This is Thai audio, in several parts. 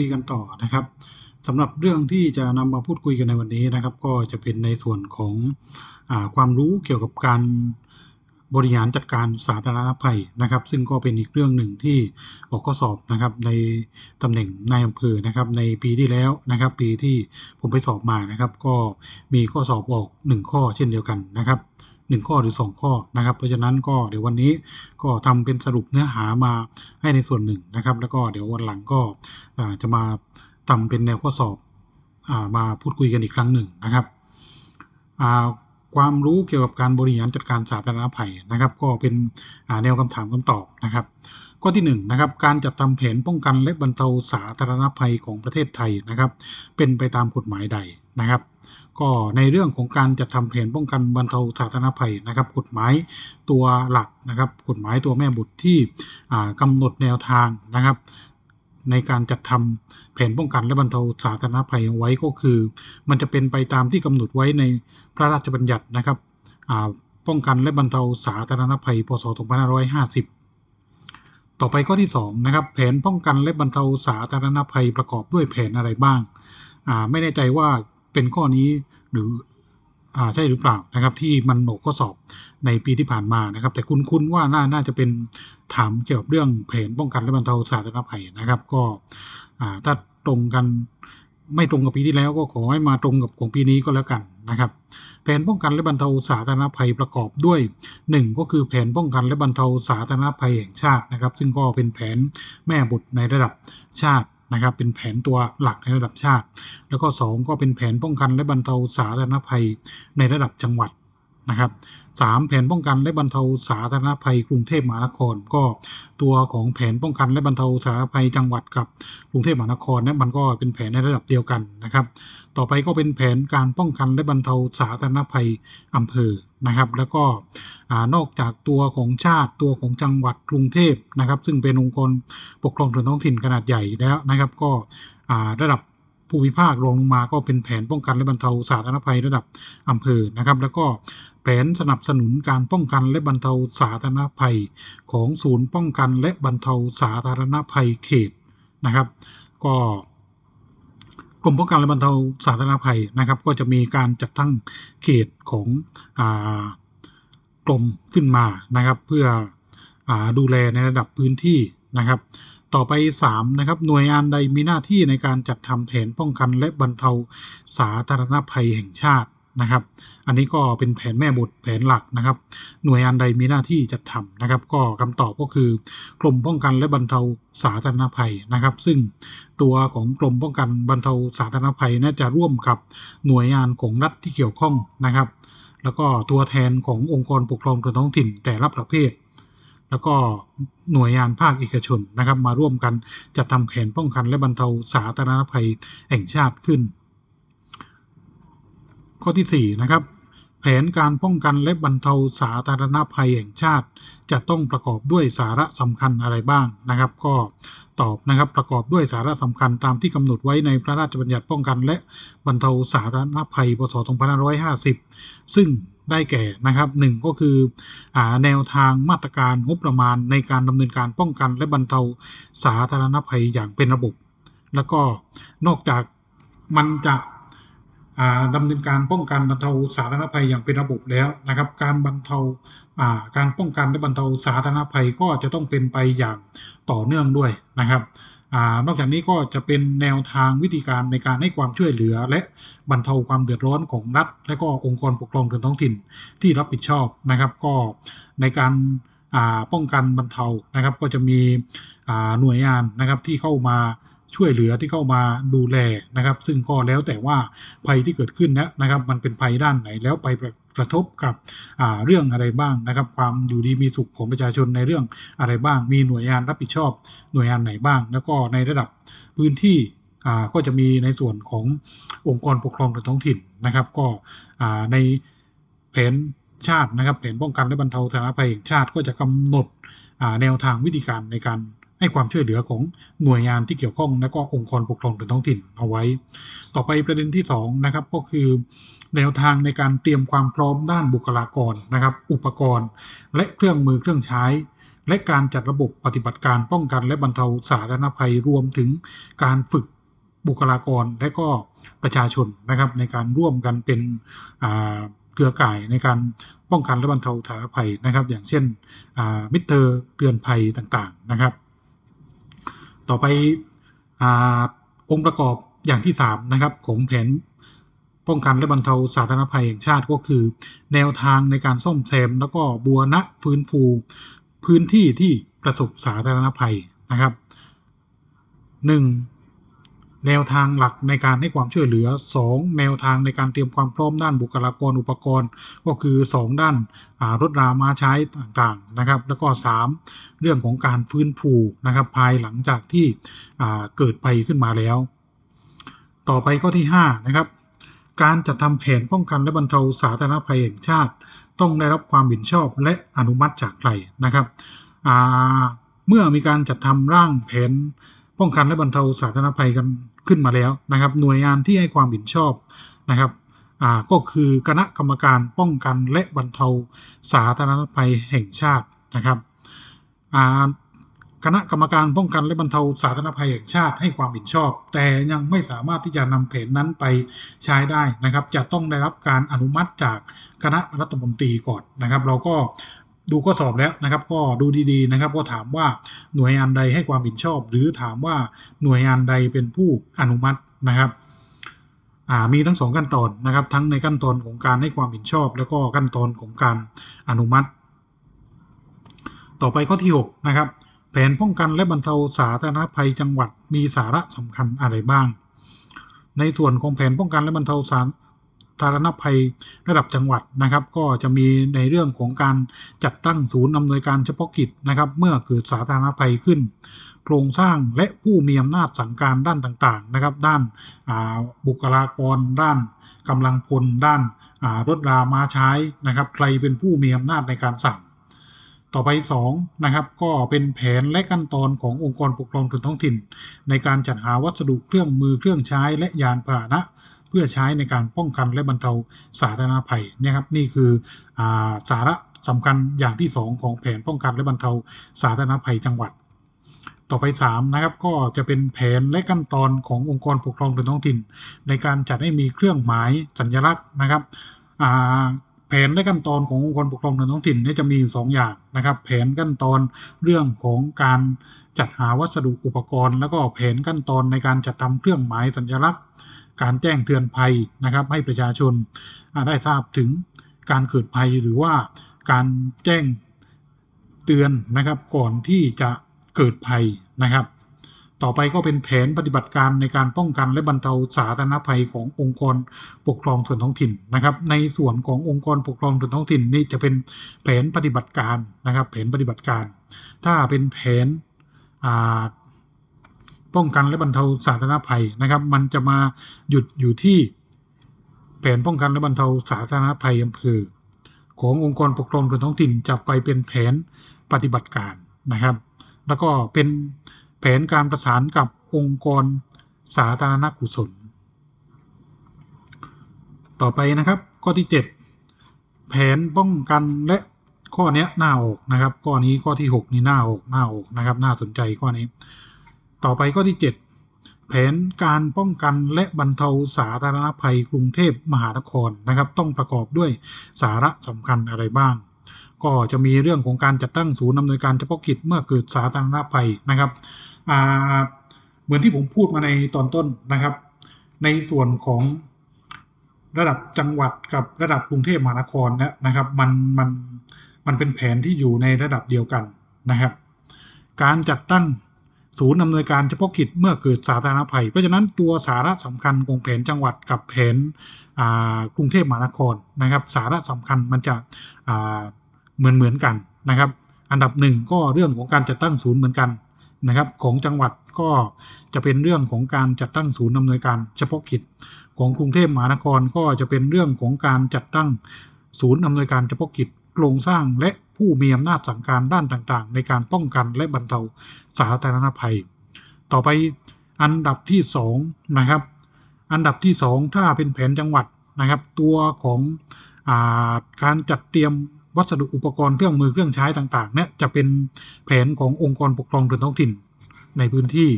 ยกันต่อนะครับสำหรับเรื่องที่จะนำมาพูดคุยกันในวันนี้นะครับ ก็จะเป็นในส่วนของอความรู้เกี่ยวกับการบริหารจัดการสาธารณภัยนะครับ ซึ่งก็เป็นอีกเรื่องหนึ่งที่ออกข้อสอบนะครับในตำแหน่งนายอำเภอนะครับ ในปีที่แล้วนะครับ ปีที่ผมไปสอบมานะครับ ก็มีข้อสอบออก 1 ข้อเช่นเดียวกันนะครับ1ข้อหรือ 2 ข้อนะครับเพราะฉะนั้นก็เดี๋ยววันนี้ก็ทำเป็นสรุปเนื้อหามาให้ในส่วนหนึ่งนะครับ แล้วก็เดี๋ยววันหลังก็จะมาทำเป็นแนวข้อสอบอมาพูดคุยกันอีกครั้งหนึ่งนะครับความรู้เกี่ยวกับการบริหารจัดการสาธารณภัยนะครับ ก็เป็นแนวคำถามคำตอบนะครับ ข้อที่1นนะครับการจัดทำแผนป้องกันและบรรเทาสาธารณภัยของประเทศไทยนะครับเป็นไปตามกฎหมายใดนะครับก็ในเรื่องของการจัดทำแผนป้องกันบรรเทาสาธารณภัยนะครับ กฎหมายตัวหลักนะครับกฎหมายตัวแม่บทที่กำหนดแนวทางนะครับ ในการจัดทำแผนป้องกันและบรรเทาสาธารณภัยเอาไว้ก็คือ มันจะเป็นไปตามที่กำหนดไว้ในพระราชบัญญัตินะครับป้องกันและบรรเทาสาธารณภัยพศ2550ต่อไปข้อที่2นะครับแผนป้องกันและบรรเทาสาธารณภัยประกอบด้วยแผนอะไรบ้างไม่แน่ใจว่าเป็นข้อนี้หรือใช่หรือเปล่านะครับที่มันโหนก้็สอบในปีที่ผ่านมานะครับ แต่คุณคุ้นว่าน่า น่าจะเป็นถามเกี่ยวกับเรื่อง แผนป้องกันและบรรเทาสาธารณภัยนะครับ ก็ถ้าตรงกันไม่ตรงกับปีที่แล้วก็ขอให้มาตรงกับของปีนี้ก็แล้วกันนะครับแผนป้องกันและบรรเทาสาธารณภัยประกอบด้วย 1 ก็คือแผนป้องกันและบรรเทาสาธารณภัยแห่งชาตินะครับ ซึ่งก็เป็นแผนแม่บทในระดับชาตินะครับเป็นแผนตัวหลักในระดับชาติ แล้วก็ 2 ก็เป็นแผนป้องกันและบรรเทาสาธารณภัยในระดับจังหวัดนะครับสแผนป้องกันและบรรเทาสาธารณภัย กรุงเทพมหานคร ก็ตัวของแผนป้องกันและบรรเทาสาธารณภัยจังหวัดกับกรุงเทพมหานครนั้นมันก็เป็นแผนในระดับเดียวกันนะครับ ต่อไปก็เป็นแผนการป้องกันและบรรเทาสาธารณภัยอำเภอนะครับ แล้วก็อนอกจากตัวของชาติตัวของจังหวัดกรุงเทพนะครับ ซึ่งเป็นองค์กรปกครองส่วนท้องถิ่นขนาดใหญ่แล้วนะครับ ก็ระดับภูมิภาคลง มา ก็เป็นแผนป้องกันและบรรเทาสาธารณภัยระดับอำเภอนะครับ แล้วก็แผนสนับสนุนการป้องกันและบรรเทาสาธารณภัย ของศูนย์ ป้องกันและบรรเทาสาธารณภัยเขตนะครับ ก็กรมป้องกันและบรรเทาสาธารณภัยนะครับ ก็จะมีการจัดตั้งเขตของอ่ากรมขึ้นมานะครับเพื่ออดูแลในระดับพื้นที่นะครับ ต่อไป3นะครับหน่วยงานใดมีหน้าที่ในการจัดทำแผนป้องกันและบรรเทาสาธารณภัยแห่งชาตินะครับ อันนี้ก็เป็นแผนแม่บทแผนหลักนะครับหน่วยงานใดมีหน้าที่จัดทำนะครับก็คำตอบก็คือ กรมป้องกันและบรรเทาสาธารณภัยนะครับ ซึ่งตัวของกรมป้องกันบรรเทาสาธารณภัยน่าจะร่วมกับหน่วยงานของรัฐที่เกี่ยวข้องนะครับแล้วก็ตัวแทนขององค์กรปกครองส่วนท้องถิ่นแต่ละประเภท แล้วก็หน่วยงานภาคเอกชนนะครับมาร่วมกัน จัดทำแผนป้องกันและบรรเทาสาธารณภัยแห่งชาติขึ้น ข้อที่ 4 นะครับแผนการป้องกันและบรรเทาสาธารณภัยแห่งชาติ จะต้องประกอบด้วยสาระสำคัญอะไรบ้างนะครับ ก็ตอบนะครับประกอบด้วยสาระสำคัญตามที่กำหนดไว้ในพระราชบัญญัติป้องกันและบรรเทาสาธารณภัยพศ2550 ซึ่งได้แก่นะครับหนึ่งก็คืออแนวทางมาตรการงบประมาณในการดำเนินการป้องกันและบรรเทาสาธารณภัยอย่างเป็นระบบ แล้วก็นอกจากมันจะดำเนินการป้องกันบรรเทาสาธารณภัยอย่างเป็นระบบแล้วนะครับ การบรรเทาการป้องกันและบรรเทาสาธารณภัยก็จะต้องเป็นไปอย่างต่อเนื่องด้วยนะครับอนอกจากนี้ก็จะเป็นแนวทางวิธีการในการให้ความช่วยเหลือ และบรรเทาความเดือดร้อนของรัฐและก็องค์กรปกครองส่วนท้องถิ่นที่รับผิดชอบนะครับ ก็ในการป้องกันบรรเทานะครับก็จะมีหน่วยงานนะครับที่เข้ามาช่วยเหลือที่เข้ามาดูแลนะครับซึ่งก็แล้วแต่ว่าภัยที่เกิดขึ้นนะนะครับ มันเป็นภัยด้านไหน แล้วไปกระทบกับเรื่องอะไรบ้างนะครับ ความอยู่ดีมีสุขของประชาชนในเรื่องอะไรบ้าง มีหน่วยงานรับผิดชอบหน่วยงานไหนบ้างแล้วก็ในระดับพื้นที่ก็จะมีในส่วนขององค์กรปกครองส่วนท้องถิ่นนะครับ ก็ในแผนชาตินะครับแผนป้องกันและบรรเทาสาธารณภัยแห่งชาติก็จะกำหนดแนวทางวิธีการในการให้ความช่วยเหลือของหน่วยงานที่เกี่ยวข้องและก็องค์กรปกครองส่วนท้องถิ่น เอาไว้ ต่อไปประเด็นที่2นะครับก็คือแนวทางในการเตรียมความพร้อมด้านบุคลากรนะครับ อุปกรณ์และเครื่องมือเครื่องใช้ และการจัดระบบปฏิบัติการ ป้องกันและบรรเทาสาธารณภัยรวมถึงการฝึกบุคลากรและก็ประชาชนนะครับ ในการร่วมกันเป็นเครือข่ายในการป้องกันและบรรเทาสาธารณภัยนะครับ อย่างเช่นมิเตอร์เตือนภัยต่างๆ นะครับต่อไปอองค์ประกอบอย่างที่ 3 นะครับ ของแผนป้องกันและบรรเทาสาธารณภัยแห่งชาติก็คือ แนวทางในการซ่อมแซมแล้วก็บูรณะฟื้นฟู พื้นที่ที่ประสบสาธารณภัยนะครับ 1. แนวทางหลักในการให้ความช่วยเหลือ 2. แนวทางในการเตรียมความพร้อมด้านบุคลากรอุปกรณ์ ก็คือ 2 ด้านรถรามาใช้ต่างๆ นะครับ แล้วก็3เรื่องของการฟื้นฟูนะครับภายหลังจากที่เกิดไปขึ้นมาแล้ว ต่อไปข้อที่5นะครับ การจัดทำแผนป้องกันและบรรเทาสาธารณภัยแห่งชาติ ต้องได้รับความเห็นชอบและอนุมัติจากใครนะครับ เมื่อมีการจัดทำร่างแผนป้องกันและบรรเทาสาธารณภัยกันขึ้นมาแล้วนะครับหน่วยงานที่ให้ความเห็นชอบนะครับก็คือคณะกรรมการป้องกันและบรรเทาสาธารณภัยแห่งชาตินะครับคณะกรรมการป้องกันและบรรเทาสาธารณภัยแห่งชาติ ให้ความเห็นชอบ แต่ยังไม่สามารถที่จะนำแผนนั้นไปใช้ได้นะครับ จะต้องได้รับการอนุมัติจากคณะรัฐมนตรีก่อนนะครับ เราก็ดูข้อสอบแล้วนะครับ ก็ดูดีๆนะครับ ก็ถามว่าหน่วยงานใดให้ความเห็นชอบ หรือถามว่าหน่วยงานใดเป็นผู้อนุมัตินะครับมีทั้งสองขั้นตอนนะครับ ทั้งในขั้นตอนของการให้ความเห็นชอบ แล้วก็ขั้นตอนของการอนุมัติ ต่อไปข้อที่6นะครับแผนป้องกันและบรรเทาสาธารณภัยจังหวัดมีสาระสำคัญอะไรบ้าง ในส่วนของแผนป้องกันและบรรเทาสาธารณภัยระดับจังหวัดนะครับ ก็จะมีในเรื่องของการจัดตั้งศูนย์อำนวยการเฉพาะกิจนะครับ เมื่อเกิดสาธารณภัยขึ้น โครงสร้างและผู้มีอำนาจสั่งการด้านต่างๆนะครับด้านบุคลากร ด้านกำลังพล ด้านรถรามาใช้นะครับใครเป็นผู้มีอำนาจในการสั่งต่อไป 2 นะครับก็เป็นแผนและขั้นตอนขององค์กรปกครองส่วนท้องถิ่น ในการจัดหาวัสดุเครื่องมือเครื่องใช้และยานพาหนะเพื่อใช้ในการป้องกันและบรรเทาสาธารณภัยนะครับ นี่คืออสาระสำคัญอย่างที่ 2 ของแผนป้องกันและบรรเทาสาธารณภัยจังหวัด ต่อไป 3 นะครับก็จะเป็นแผนและขั้นตอนขององค์กรปกครองส่วนท้องถิ่น ในการจัดให้มีเครื่องหมายสัญลักษณ์นะครับแผนและขั้นตอนขององค์กรปกครองในท้องถิ่นนี่จะมีอยู่อย่างนะครับ แผนขั้นตอนเรื่องของการจัดหาวัสดุอุปกรณ์ แล้วก็แผนขั้นตอนในการจัดทำเครื่องหมายสัญลักษณ์ การแจ้งเตือนภัยนะครับ ให้ประชาชนได้ทราบถึงการเกิดภัยหรือว่าการแจ้งเตือนนะครับก่อนที่จะเกิดภัยนะครับต่อไปก็เป็นแผนปฏิบัติการในการป้องกันและบรรเทาสาธารณภัยขององค์กรปกครองส่วนท้องถิ่นนะครับ ในส่วนขององค์กรปกครองส่วนท้องถิ่นนี่จะเป็นแผนปฏิบัติการนะครับ แผนปฏิบัติการ ถ้าเป็นแผนป้องกันและบรรเทาสาธารณภัยนะครับ มันจะมาหยุดอยู่ที่แผนป้องกันและบรรเทาสาธารณภัยอำเภอขององค์กรปกครองส่วนท้องถิ่น จะไปเป็นแผนปฏิบัติการนะครับ แล้วก็เป็นแผนการประสานกับองค์กรสาธารณกุศล ต่อไปนะครับข้อที่ 7 แผนป้องกันและข้อนี้หน้าอกนะครับ ข้อนี้ข้อที่ 6 นี่หน้าอกหน้าอกนะครับ น่าสนใจข้อนี้ ต่อไปข้อที่ 7 แผนการป้องกันและบรรเทาสาธารณภัยกรุงเทพมหานครนะครับ ต้องประกอบด้วยสาระสำคัญอะไรบ้างก็จะมีเรื่องของการจัดตั้งศูนย์อำนวยการเฉพาะกิจเมื่อเกิดสาธารณภัยนะครับ เหมือนที่ผมพูดมาในตอนต้นนะครับ ในส่วนของระดับจังหวัดกับระดับกรุงเทพมหานครนะนะครับมันมันมันเป็นแผนที่อยู่ในระดับเดียวกันนะครับ การจัดตั้งศูนย์อำนวยการเฉพาะกิจเมื่อเกิดสาธารณภัยเพราะฉะนั้นตัวสาระสำคัญของแผนจังหวัดกับแผนกรุงเทพมหานครนะครับ สาระสำคัญมันจะเหมือนเหมือนกันนะครับ อันดับหนึ่งก็เรื่องของการจัดตั้งศูนย์เหมือนกันนะครับ ของจังหวัดก็จะเป็นเรื่องของการจัดตั้งศูนย์อำนวยการเฉพาะกิจของกรุงเทพมหานครก็จะเป็นเรื่องของการจัดตั้งศูนย์อำนวยการเฉพาะกิจโครงสร้างและผู้มีอำนาจสั่งการด้านต่าง ๆ ในการป้องกันและบรรเทาสาธารณภัย ต่อไปอันดับที่2นะครับอันดับที่ 2 ถ้าเป็นแผนจังหวัดนะครับตัวของอาการจัดเตรียมวัสดุ อุปกรณ์เครื่องมือเครื่องใช้ต่างๆเนี่ยจะเป็นแผนขององค์กรปกครองส่วนท้องถิ่นในพื้นที่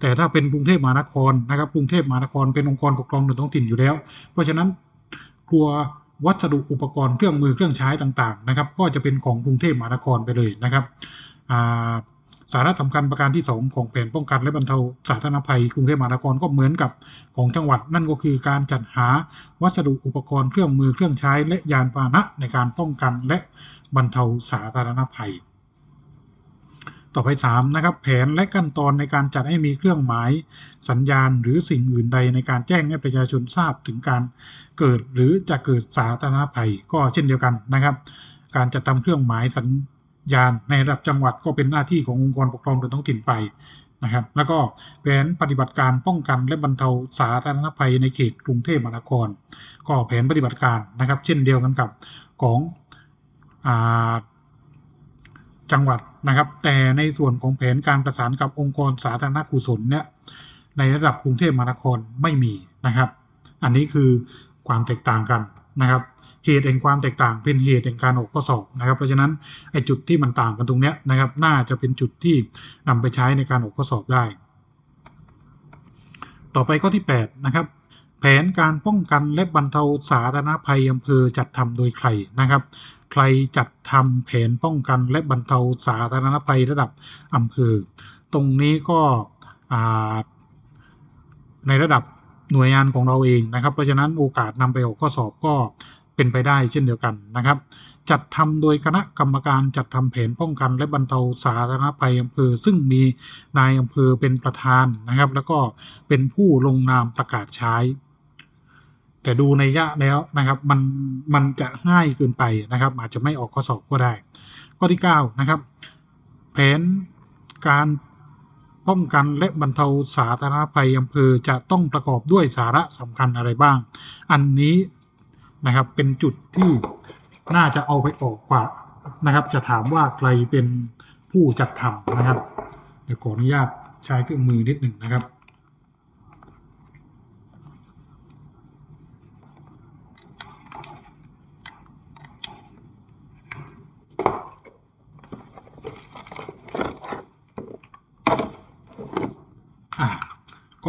แต่ถ้าเป็นกรุงเทพมหานครนะครับ กรุงเทพมหานครเป็นองค์กรปกครองส่วนท้องถิ่นอยู่แล้ว เพราะฉะนั้นตัววัสดุอุปกรณ์เครื่องมือเครื่องใช้ต่างๆนะครับก็จะเป็นของกรุงเทพมหานครไปเลยนะครับ อ่าสาระสำคัญประการที่2ของแผนป้องกันและบรรเทาสาธารณภัยกรุงเทพมหานครก็เหมือนกับ ของจังหวัดนั่นก็คือการจัดหาวัสดุอุปกรณ์เครื่องมือเครื่องใช้และยานพาหนะในการป้องกันและบรรเทาสาธารณภัย ต่อไป3นะครับแผนและขั้นตอนในการจัดให้มีเครื่องหมายสัญญาณ หรือสิ่งอื่นใดในการแจ้งให้ประชาชนทราบถึงการเกิดหรือจะเกิดสาธารณภัย ก็เช่นเดียวกันนะครับ การจัดทำเครื่องหมายสัญยานในระดับจังหวัดก็เป็นหน้าที่ขององค์กรปกครองส่วนท้องถิ่นไปนะครับ แล้วก็แผนปฏิบัติการป้องกันและบรรเทาสาธารณภัยในเขตกรุงเทพมหานคร ก็แผนปฏิบัติการนะครับ เช่นเดียวกันกับของจังหวัดนะครับ แต่ในส่วนของแผนการประสานกับองค์กรสาธารณกุศลเนี่ยในระดับกรุงเทพมหานครไม่มีนะครับ อันนี้คือความแตกต่างกันนะครับเหตุแห่งความแตกต่าง เป็นเหตุแห่งการออกข้อสอบนะครับเพราะฉะนั้นไอ้จุดที่มันต่างกันตรงเนี้ยนะครับ น่าจะเป็นจุดที่นำไปใช้ในการออกข้อสอบได้ ต่อไปข้อที่8นะครับแผนการป้องกันและบรรเทาสาธารณภัยอำเภอจัดทำโดยใครนะครับ ใครจัดทำแผนป้องกันและบรรเทาสาธารณภัยระดับอำเภอ ตรงนี้ก็ในระดับหน่วยงานของเราเองนะครับ เพราะฉะนั้นโอกาสนำไปออกข้อสอบก็เป็นไปได้เช่นเดียวกันนะครับ จัดทำโดยคณะกรรมการจัดทำแผนป้องกันและบรรเทาสาธารณภัยอำเภอ ซึ่งมีนายอำเภอเป็นประธานนะครับ แล้วก็เป็นผู้ลงนามประกาศใช้ แต่ดูในยะแล้วนะครับมันมันจะง่ายเกินไปนะครับ อาจจะไม่ออกข้อสอบก็ได้ ข้อที่9นะครับแผนการป้องกันและบรรเทาสาธารณภัยอำเภอจะต้องประกอบด้วยสาระสำคัญอะไรบ้าง อันนี้นะครับเป็นจุดที่น่าจะเอาไปออกกว่า นะครับจะถามว่าใครเป็นผู้จัดทำนะครับ เดี๋ยวขออนุญาตใช้เครื่องมือนิดหนึ่งนะครับ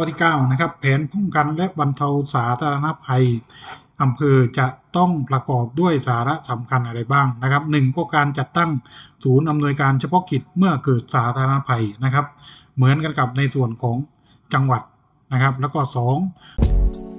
ข้อที่9นะครับแผนป้องกันและบรรเทาสาธารณภัยอำเภอจะต้องประกอบด้วยสาระสำคัญอะไรบ้างนะครับหก็การจัดตั้งศูนย์อำนวยการเฉพาะกิจเมื่อเกิดสาธารณภัยนะครับ เหมือนกันกับในส่วนของจังหวัดนะครับ แล้วก็ 2